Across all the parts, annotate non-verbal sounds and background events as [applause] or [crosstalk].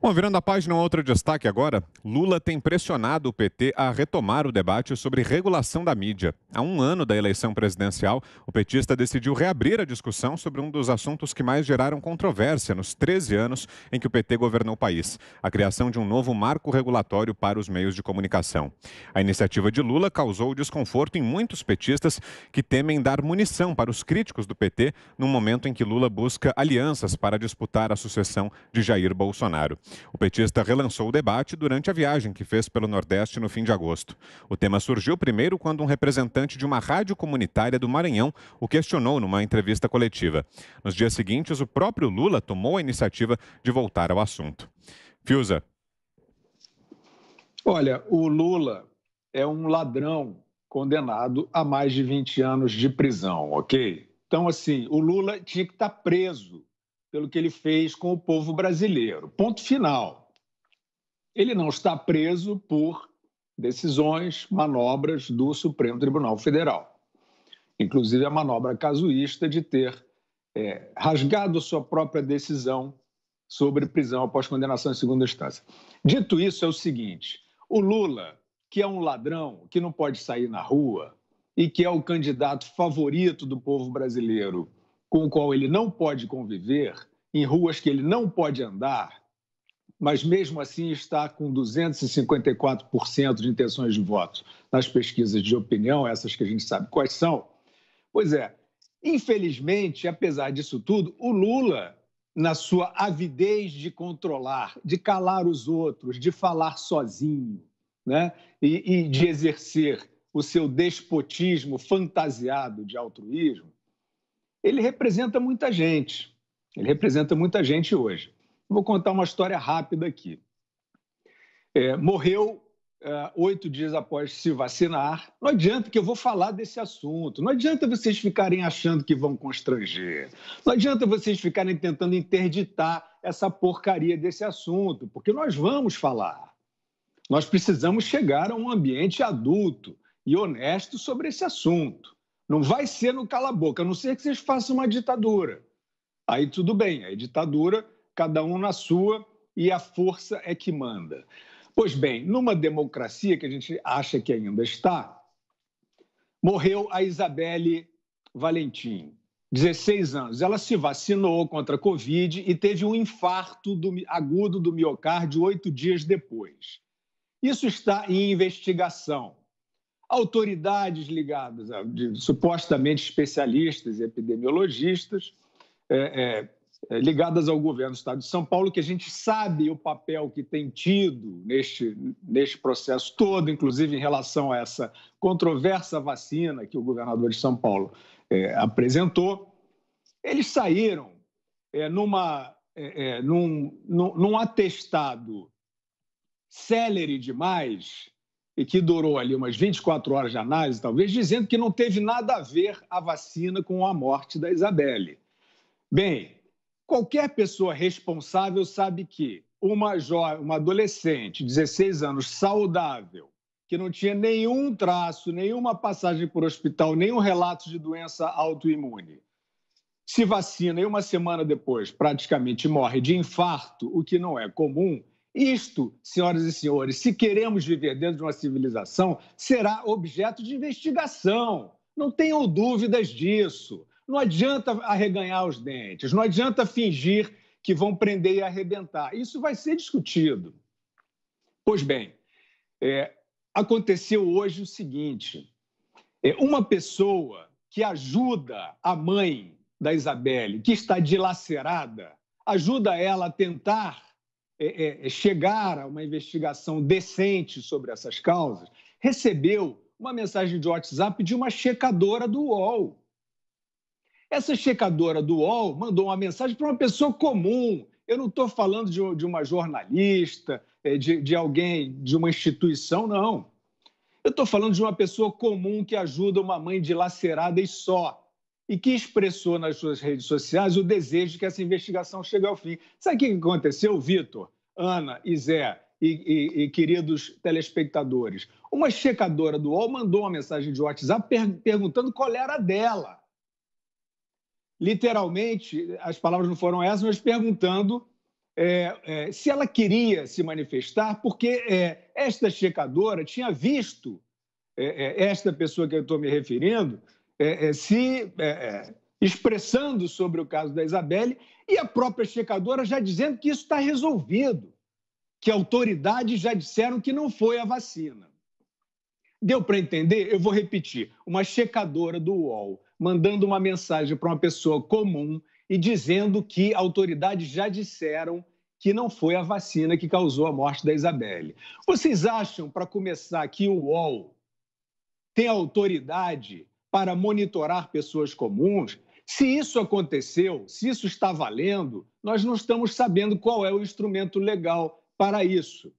Bom, virando a página, outro destaque agora. Lula tem pressionado o PT a retomar o debate sobre regulação da mídia. Há um ano da eleição presidencial, o petista decidiu reabrir a discussão sobre um dos assuntos que mais geraram controvérsia nos 13 anos em que o PT governou o país: a criação de um novo marco regulatório para os meios de comunicação. A iniciativa de Lula causou desconforto em muitos petistas que temem dar munição para os críticos do PT no momento em que Lula busca alianças para disputar a sucessão de Jair Bolsonaro. O petista relançou o debate durante a viagem que fez pelo Nordeste no fim de agosto. O tema surgiu primeiro quando um representante de uma rádio comunitária do Maranhão o questionou numa entrevista coletiva. Nos dias seguintes, o próprio Lula tomou a iniciativa de voltar ao assunto. Fiuza. Olha, o Lula é um ladrão condenado a mais de 20 anos de prisão, ok? Então, assim, o Lula tinha que estar preso pelo que ele fez com o povo brasileiro. Ponto final. Ele não está preso por decisões, manobras do Supremo Tribunal Federal. Inclusive a manobra casuísta de ter é, rasgado sua própria decisão sobre prisão após condenação em segunda instância. Dito isso, é o seguinte: o Lula, que é um ladrão, que não pode sair na rua e que é o candidato favorito do povo brasileiro com o qual ele não pode conviver, em ruas que ele não pode andar, mas mesmo assim está com 254% de intenções de voto nas pesquisas de opinião, essas que a gente sabe quais são. Pois é, infelizmente, apesar disso tudo, o Lula, na sua avidez de controlar, de calar os outros, de falar sozinho, né? e, e de exercer o seu despotismo fantasiado de altruísmo, ele representa muita gente. Ele representa muita gente hoje. Vou contar uma história rápida aqui. É, morreu é, oito dias após se vacinar. Não adianta que eu vou falar desse assunto. Não adianta vocês ficarem achando que vão constranger. Não adianta vocês ficarem tentando interditar essa porcaria desse assunto, porque nós vamos falar. Nós precisamos chegar a um ambiente adulto e honesto sobre esse assunto. Não vai ser no cala-boca, a não ser que vocês façam uma ditadura. Aí tudo bem, a ditadura, cada um na sua e a força é que manda. Pois bem, numa democracia que a gente acha que ainda está, morreu a Isabelle Valentim, 16 anos. Ela se vacinou contra a Covid e teve um infarto do, agudo do miocárdio oito dias depois. Isso está em investigação autoridades ligadas, a, de, supostamente especialistas e epidemiologistas, é, é, é, ligadas ao governo do Estado de São Paulo, que a gente sabe o papel que tem tido neste, neste processo todo, inclusive em relação a essa controversa vacina que o governador de São Paulo é, apresentou. Eles saíram é, numa, é, num, num, num atestado célere demais e que durou ali umas 24 horas de análise, talvez, dizendo que não teve nada a ver a vacina com a morte da Isabelle. Bem, qualquer pessoa responsável sabe que uma, jovem, uma adolescente, 16 anos, saudável, que não tinha nenhum traço, nenhuma passagem por hospital, nenhum relato de doença autoimune, se vacina e uma semana depois praticamente morre de infarto, o que não é comum, isto, senhoras e senhores, se queremos viver dentro de uma civilização, será objeto de investigação. Não tenham dúvidas disso. Não adianta arreganhar os dentes, não adianta fingir que vão prender e arrebentar. Isso vai ser discutido. Pois bem, é, aconteceu hoje o seguinte: é, uma pessoa que ajuda a mãe da Isabelle, que está dilacerada, ajuda ela a tentar é, é, é, chegar a uma investigação decente sobre essas causas, recebeu uma mensagem de WhatsApp de uma checadora do UOL. Essa checadora do UOL mandou uma mensagem para uma pessoa comum. Eu não estou falando de, de, uma jornalista, é, de, de alguém de uma instituição, não. Eu estou falando de uma pessoa comum que ajuda uma mãe dilacerada e só e que expressou nas suas redes sociais o desejo de que essa investigação chegue ao fim. Sabe o que aconteceu, Vitor, Ana e Zé e, e, e queridos telespectadores? Uma checadora do UOL mandou uma mensagem de WhatsApp per perguntando qual era a dela. Literalmente, as palavras não foram essas, mas perguntando é, é, se ela queria se manifestar, porque é, esta checadora tinha visto é, é, esta pessoa que eu estou me referindo é, é, se é, é, expressando sobre o caso da Isabelle e a própria checadora já dizendo que isso está resolvido, que autoridades já disseram que não foi a vacina. Deu para entender? Eu vou repetir. Uma checadora do UOL mandando uma mensagem para uma pessoa comum e dizendo que autoridades já disseram que não foi a vacina que causou a morte da Isabelle. Vocês acham, para começar, que o UOL tem autoridade para monitorar pessoas comuns. Se isso aconteceu, se isso está valendo, nós não estamos sabendo qual é o instrumento legal para isso.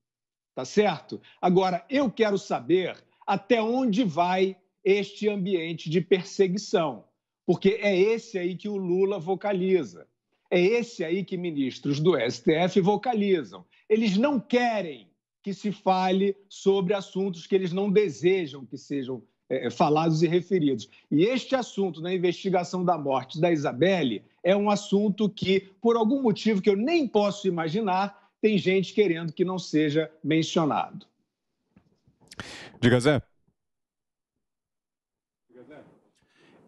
Tá certo? Agora, eu quero saber até onde vai este ambiente de perseguição, porque é esse aí que o Lula vocaliza. É esse aí que ministros do STF vocalizam. Eles não querem que se fale sobre assuntos que eles não desejam que sejam é, é, falados e referidos. E este assunto na investigação da morte da Isabelle é um assunto que, por algum motivo que eu nem posso imaginar, tem gente querendo que não seja mencionado. Diga, Zé.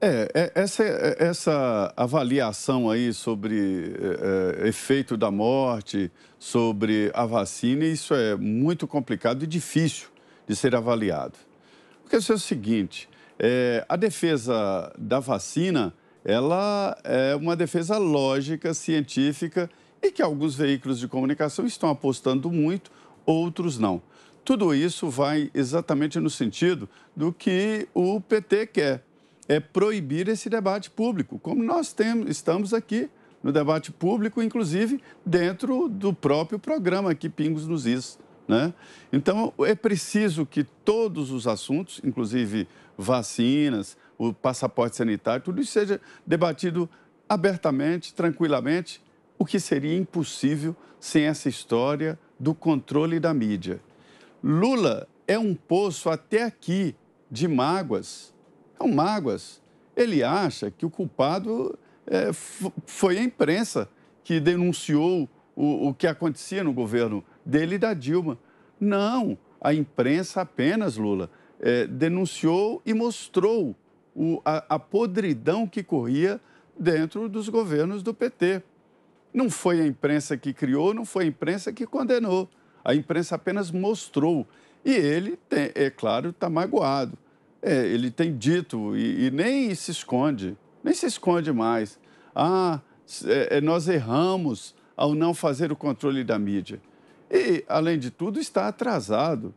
É, é essa, é, essa avaliação aí sobre é, efeito da morte, sobre a vacina, isso é muito complicado e difícil de ser avaliado questão é o seguinte: é, a defesa da vacina ela é uma defesa lógica, científica e que alguns veículos de comunicação estão apostando muito, outros não. Tudo isso vai exatamente no sentido do que o PT quer, é proibir esse debate público, como nós temos, estamos aqui no debate público, inclusive dentro do próprio programa que Pingos nos Is. Né? Então, é preciso que todos os assuntos, inclusive vacinas, o passaporte sanitário, tudo isso seja debatido abertamente, tranquilamente, o que seria impossível sem essa história do controle da mídia. Lula é um poço até aqui de mágoas. São um mágoas. Ele acha que o culpado é, foi a imprensa que denunciou o, o que acontecia no governo dele e da Dilma. Não, a imprensa apenas, Lula, é, denunciou e mostrou o, a, a podridão que corria dentro dos governos do PT. Não foi a imprensa que criou, não foi a imprensa que condenou. A imprensa apenas mostrou. E ele, tem, é claro, está magoado. É, ele tem dito e, e, nem se esconde, nem se esconde mais. Ah, é, é nós erramos ao não fazer o controle da mídia. E, além de tudo, está atrasado.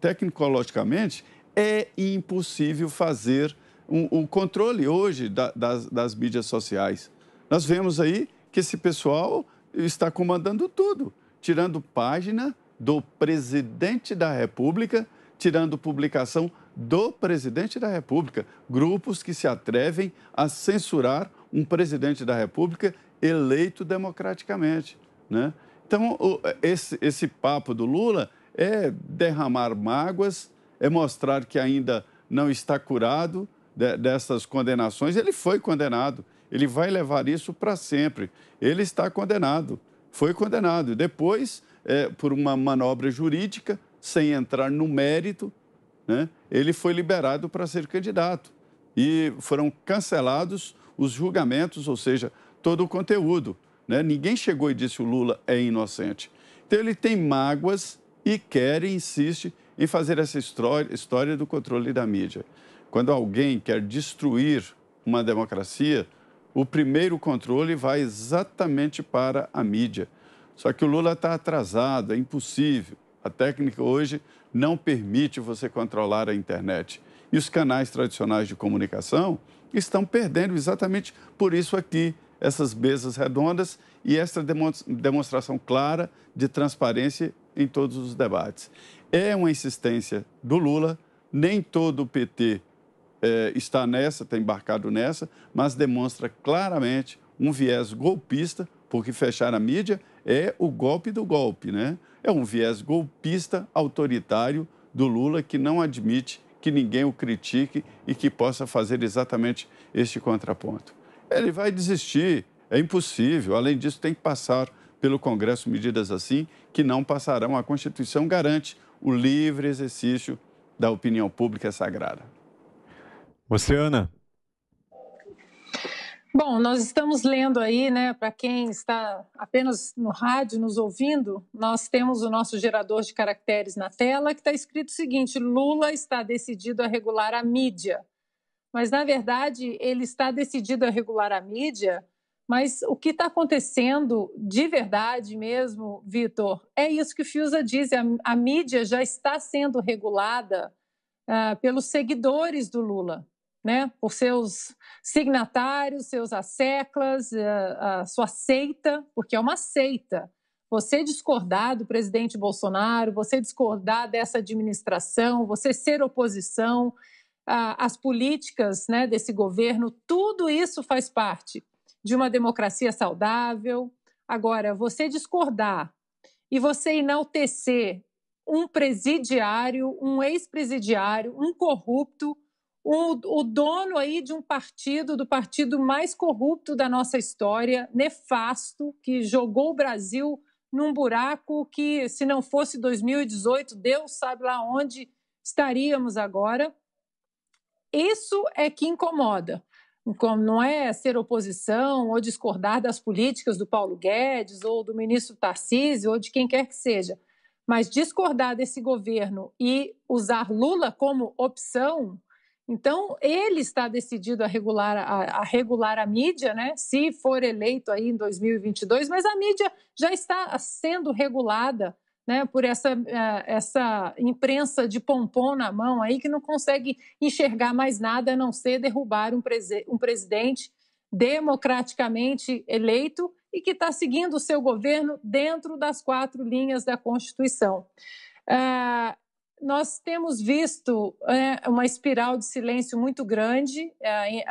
tecnologicamente, é impossível fazer um, um controle hoje da, das, das mídias sociais. Nós vemos aí que esse pessoal está comandando tudo, tirando página do presidente da República, tirando publicação do presidente da República. Grupos que se atrevem a censurar um presidente da República eleito democraticamente. Né? Então, o, esse, esse papo do Lula é derramar mágoas, é mostrar que ainda não está curado de, dessas condenações. Ele foi condenado, ele vai levar isso para sempre. Ele está condenado, foi condenado. Depois, é, por uma manobra jurídica, sem entrar no mérito, né, ele foi liberado para ser candidato. E foram cancelados os julgamentos, ou seja, todo o conteúdo. Né? Ninguém chegou e disse o Lula é inocente. Então ele tem mágoas e quer e insiste em fazer essa história, história do controle da mídia. Quando alguém quer destruir uma democracia, o primeiro controle vai exatamente para a mídia. Só que o Lula está atrasado, é impossível. A técnica hoje não permite você controlar a internet. E os canais tradicionais de comunicação estão perdendo exatamente por isso aqui essas mesas redondas e esta demonstração clara de transparência em todos os debates. É uma insistência do Lula, nem todo o PT é, está nessa, está embarcado nessa, mas demonstra claramente um viés golpista, porque fechar a mídia é o golpe do golpe, né? É um viés golpista autoritário do Lula que não admite que ninguém o critique e que possa fazer exatamente este contraponto ele vai desistir. É impossível. Além disso, tem que passar pelo Congresso medidas assim que não passarão. A Constituição garante o livre exercício da opinião pública é sagrada. Você, Ana. Bom, nós estamos lendo aí, né, para quem está apenas no rádio nos ouvindo, nós temos o nosso gerador de caracteres na tela que está escrito o seguinte: Lula está decidido a regular a mídia mas na verdade ele está decidido a regular a mídia. Mas o que está acontecendo de verdade mesmo, Vitor, é isso que o Fiuza diz: a, a mídia já está sendo regulada uh, pelos seguidores do Lula, né? por seus signatários, seus asseclas, uh, sua seita, porque é uma seita. Você discordar do presidente Bolsonaro, você discordar dessa administração, você ser oposição, as políticas né, desse governo, tudo isso faz parte de uma democracia saudável. Agora, você discordar e você enaltecer um presidiário, um ex-presidiário, um corrupto, o dono aí de um partido, do partido mais corrupto da nossa história, nefasto, que jogou o Brasil num buraco que, se não fosse 2018, Deus sabe lá onde estaríamos agora isso é que incomoda. Não é ser oposição ou discordar das políticas do Paulo Guedes ou do ministro Tarcísio ou de quem quer que seja. Mas discordar desse governo e usar Lula como opção então, ele está decidido a regular a, a, regular a mídia, né? se for eleito aí em 2022, mas a mídia já está sendo regulada né, por essa, eh, essa imprensa de pompom na mão aí que não consegue enxergar mais nada a não ser derrubar um, prese, um presidente democraticamente eleito e que está seguindo o seu governo dentro das quatro linhas da Constituição. Ah, nós temos visto né, uma espiral de silêncio muito grande, eh,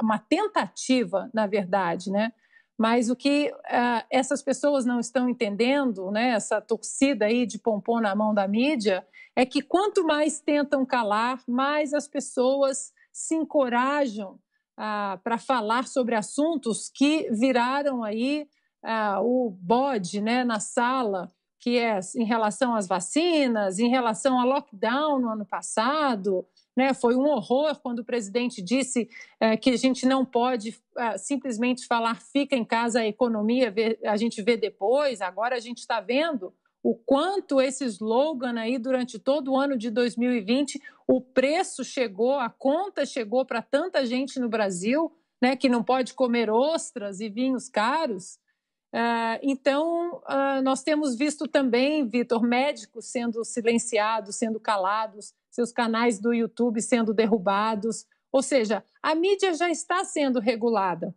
uma tentativa, na verdade, né, mas o que uh, essas pessoas não estão entendendo, né, essa torcida aí de pompom na mão da mídia, é que quanto mais tentam calar, mais as pessoas se encorajam uh, ah, para falar sobre assuntos que viraram aí uh, o bode né, na sala, que é em relação às vacinas, em relação ao lockdown no ano passado, né? Foi um horror quando o presidente disse é, que a gente não pode é, simplesmente falar fica em casa, a economia vê, a gente vê depois. Agora a gente está vendo o quanto esse slogan aí durante todo o ano de 2020, o preço chegou, a conta chegou para tanta gente no Brasil, né, que não pode comer ostras e vinhos caros. Ah, então, uh, nós temos visto também, Vitor, médicos sendo silenciados, sendo calados, seus canais do YouTube sendo derrubados. Ou seja, a mídia já está sendo regulada.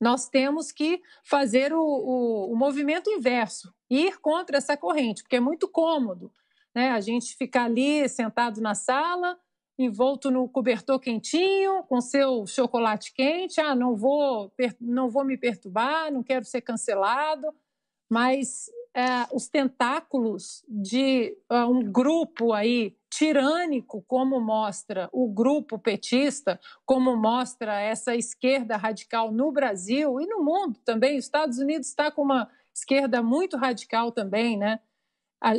Nós temos que fazer o, o, o movimento inverso, ir contra essa corrente, porque é muito cômodo né? a gente ficar ali sentado na sala, envolto no cobertor quentinho, com seu chocolate quente. Ah, não vou, não vou me perturbar, não quero ser cancelado. Mas é, os tentáculos de é, um grupo aí tirânico, como mostra o grupo petista, como mostra essa esquerda radical no Brasil e no mundo também. Os Estados Unidos está com uma esquerda muito radical também, né?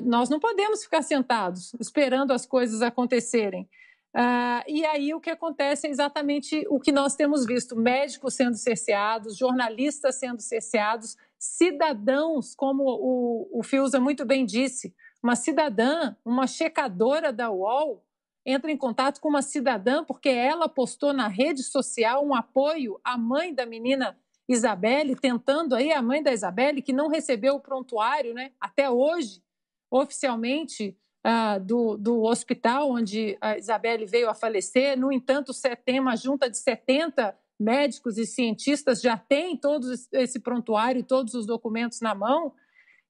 Nós não podemos ficar sentados esperando as coisas acontecerem. Ah, e aí o que acontece é exatamente o que nós temos visto: médicos sendo cerceados, jornalistas sendo cerceados, cidadãos, como o, o Fiuza muito bem disse, uma cidadã, uma checadora da UOL, entra em contato com uma cidadã porque ela postou na rede social um apoio à mãe da menina Isabelle, tentando aí a mãe da Isabelle, que não recebeu o prontuário né, até hoje, oficialmente ah, do, do hospital onde a Isabelle veio a falecer. No entanto, uma junta de 70 médicos e cientistas já tem todo esse prontuário, e todos os documentos na mão.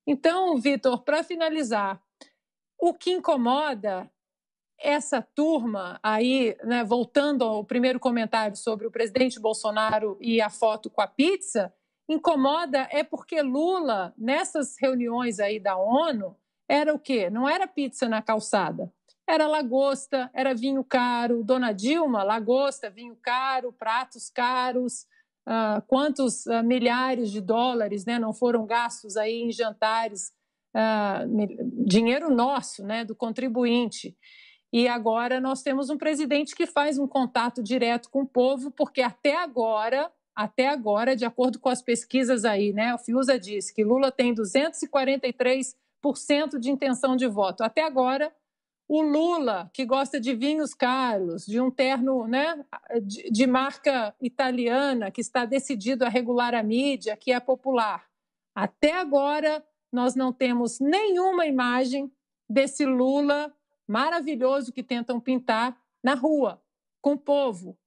Então, Vitor, para finalizar, o que incomoda essa turma aí, né, voltando ao primeiro comentário sobre o presidente Bolsonaro e a foto com a pizza, incomoda é porque Lula, nessas reuniões aí da ONU, era o quê? Não era pizza na calçada. Era lagosta, era vinho caro. Dona Dilma, lagosta, vinho caro, pratos caros. Uh, quantos uh, milhares de dólares né, não foram gastos aí em jantares? Uh, dinheiro nosso, né, do contribuinte. E agora nós temos um presidente que faz um contato direto com o povo, porque até agora, até agora, de acordo com as pesquisas aí, né, o Fiuza diz que Lula tem 243 de intenção de voto. Até agora, o Lula, que gosta de vinhos caros, de um terno né, de, de marca italiana, que está decidido a regular a mídia, que é popular. Até agora, nós não temos nenhuma imagem desse Lula maravilhoso que tentam pintar na rua, com o povo.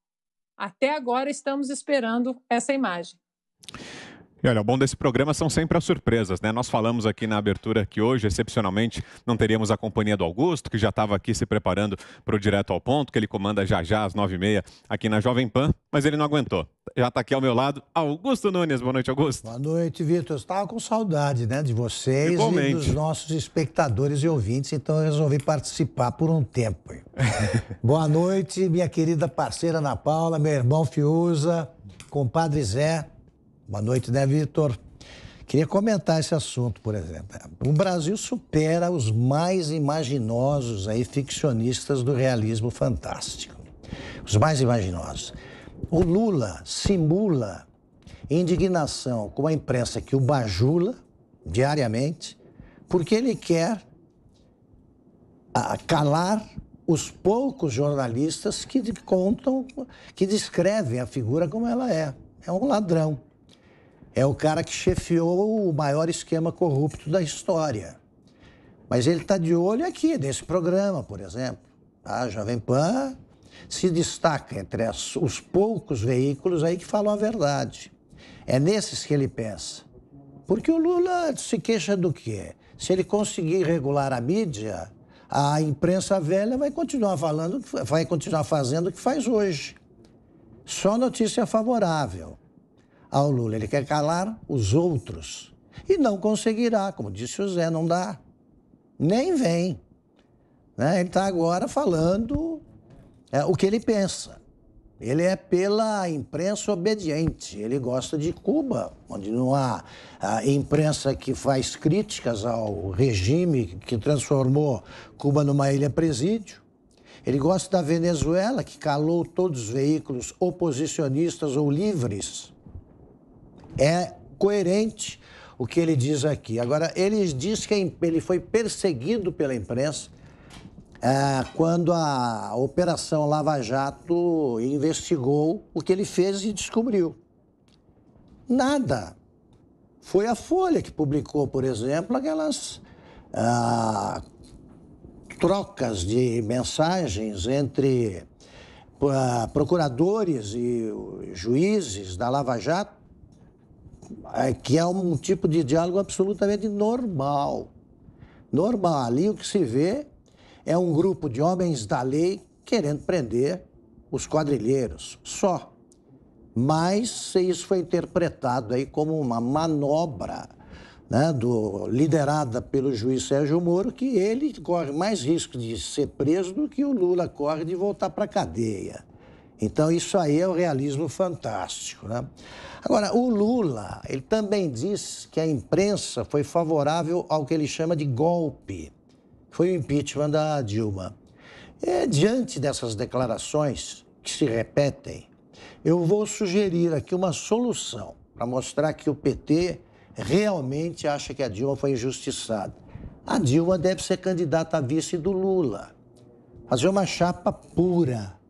Até agora, estamos esperando essa imagem. E olha, o bom desse programa são sempre as surpresas, né? Nós falamos aqui na abertura que hoje, excepcionalmente, não teríamos a companhia do Augusto, que já estava aqui se preparando para o Direto ao Ponto, que ele comanda já já às nove e meia aqui na Jovem Pan, mas ele não aguentou. Já está aqui ao meu lado, Augusto Nunes. Boa noite, Augusto. Boa noite, Vitor. Estava com saudade, né, de vocês Igualmente. e dos nossos espectadores e ouvintes, então eu resolvi participar por um tempo. [laughs] Boa noite, minha querida parceira Ana Paula, meu irmão Fiuza, compadre Zé. Boa noite, né, Vitor? Queria comentar esse assunto, por exemplo. O Brasil supera os mais imaginosos aí ficcionistas do realismo fantástico. Os mais imaginosos. O Lula simula indignação com a imprensa que o bajula diariamente, porque ele quer calar os poucos jornalistas que contam, que descrevem a figura como ela é. É um ladrão é o cara que chefiou o maior esquema corrupto da história. Mas ele está de olho aqui, nesse programa, por exemplo. A tá? Jovem Pan se destaca entre as, os poucos veículos aí que falam a verdade. É nesses que ele pensa. Porque o Lula se queixa do quê? Se ele conseguir regular a mídia, a imprensa velha vai continuar falando, vai continuar fazendo o que faz hoje. Só notícia favorável ao Lula. Ele quer calar os outros. E não conseguirá, como disse o Zé, não dá. Nem vem. Né? Ele está agora falando é, o que ele pensa. Ele é pela imprensa obediente. Ele gosta de Cuba, onde não há imprensa que faz críticas ao regime que transformou Cuba numa ilha presídio. Ele gosta da Venezuela, que calou todos os veículos oposicionistas ou livres. É coerente o que ele diz aqui. Agora, ele diz que ele foi perseguido pela imprensa é, quando a Operação Lava Jato investigou o que ele fez e descobriu. Nada. Foi a Folha que publicou, por exemplo, aquelas ah, trocas de mensagens entre ah, procuradores e juízes da Lava Jato é, que é um tipo de diálogo absolutamente normal. Normal. Ali o que se vê é um grupo de homens da lei querendo prender os quadrilheiros, só. Mas isso foi interpretado aí como uma manobra né, do, liderada pelo juiz Sérgio Moro, que ele corre mais risco de ser preso do que o Lula corre de voltar para a cadeia. Então, isso aí é o um realismo fantástico. Né? Agora, o Lula, ele também diz que a imprensa foi favorável ao que ele chama de golpe, foi o impeachment da Dilma. E, é, diante dessas declarações que se repetem, eu vou sugerir aqui uma solução para mostrar que o PT realmente acha que a Dilma foi injustiçada. A Dilma deve ser candidata a vice do Lula. Fazer uma chapa pura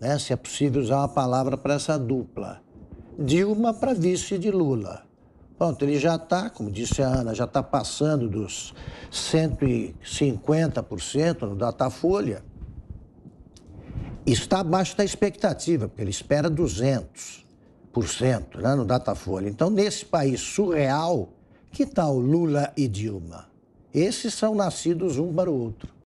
né, se é possível usar uma palavra para essa dupla. Dilma para vice de Lula. Pronto, ele já está, como disse a Ana, já está passando dos 150% no Datafolha. Está abaixo da expectativa, porque ele espera 200% né, no Datafolha. Então, nesse país surreal, que tal Lula e Dilma? Esses são nascidos um para o outro.